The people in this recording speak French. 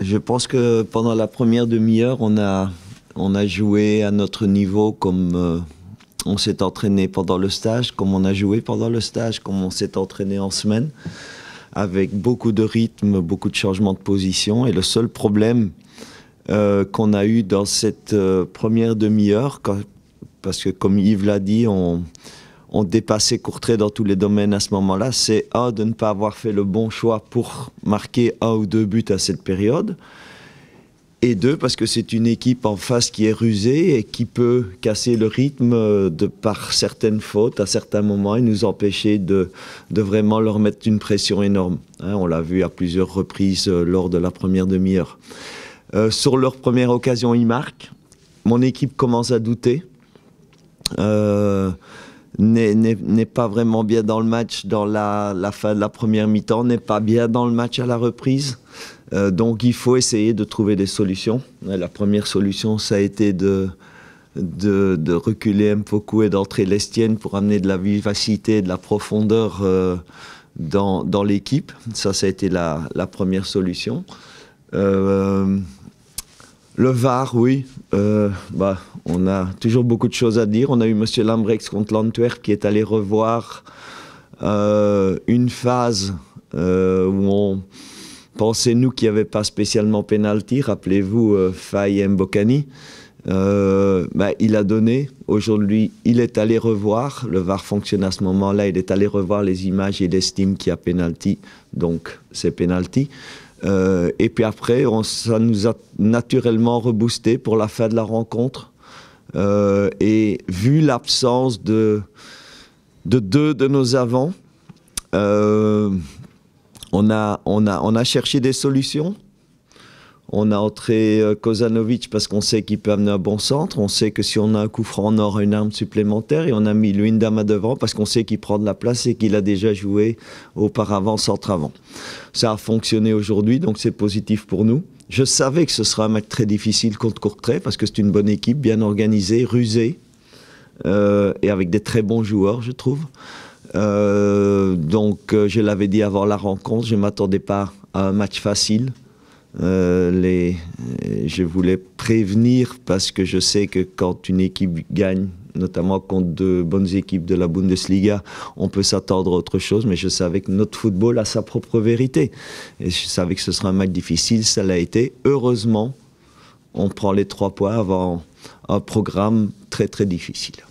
Je pense que pendant la première demi-heure, on a, on a joué à notre niveau comme euh, on s'est entraîné pendant le stage, comme on a joué pendant le stage, comme on s'est entraîné en semaine, avec beaucoup de rythme, beaucoup de changements de position. Et le seul problème euh, qu'on a eu dans cette euh, première demi-heure, parce que comme Yves l'a dit, on, ont dépassé Courtrai dans tous les domaines à ce moment-là, c'est un, de ne pas avoir fait le bon choix pour marquer un ou deux buts à cette période, et deux, parce que c'est une équipe en face qui est rusée et qui peut casser le rythme euh, de par certaines fautes à certains moments et nous empêcher de, vraiment leur mettre une pression énorme. Hein. on l'a vu à plusieurs reprises euh, lors de la première demi-heure. Euh, sur leur première occasion, ils marquent. Mon équipe commence à douter. Euh, n'est pas vraiment bien dans le match dans la, fin de la première mi-temps, n'est pas bien dans le match à la reprise. Euh, donc il faut essayer de trouver des solutions. Euh, la première solution, ça a été de, de, de reculer et d'entrer Lestienne pour amener de la vivacité, de la profondeur euh, dans, l'équipe. Ça, ça a été la, première solution. Le VAR, oui. Euh, bah, on a toujours beaucoup de choses à dire. On a eu M. Lambrex contre l'Antwerp qui est allé revoir euh, une phase euh, où on pensait, nous, qu'il n'y avait pas spécialement pénalty. Rappelez-vous, Faye Mbokani. Bah, il a donné. Aujourd'hui, il est allé revoir. Le VAR fonctionne à ce moment-là. Il est allé revoir les images. Et il estime qu'il y a pénalty. Donc, c'est pénalty. Euh, et puis après, ça nous a naturellement reboosté pour la fin de la rencontre. Euh, et vu l'absence de, deux de nos avants, euh, on a cherché des solutions. On a entré euh, Kozanovic parce qu'on sait qu'il peut amener un bon centre. On sait que si on a un coup franc, on aura une arme supplémentaire. Et on a mis à devant parce qu'on sait qu'il prend de la place et qu'il a déjà joué auparavant centre avant. Ça a fonctionné aujourd'hui, donc c'est positif pour nous. Je savais que ce sera un match très difficile contre Courtrai parce que c'est une bonne équipe, bien organisée, rusée euh, et avec des très bons joueurs, je trouve. Euh, donc, je l'avais dit avant la rencontre, je ne m'attendais pas à un match facile. Euh, euh, je voulais prévenir parce que je sais que quand une équipe gagne, notamment contre de bonnes équipes de la Bundesliga, on peut s'attendre à autre chose, mais je savais que notre football a sa propre vérité. Et je savais que ce sera un match difficile, ça l'a été. Heureusement, on prend les trois points avant un programme très très difficile.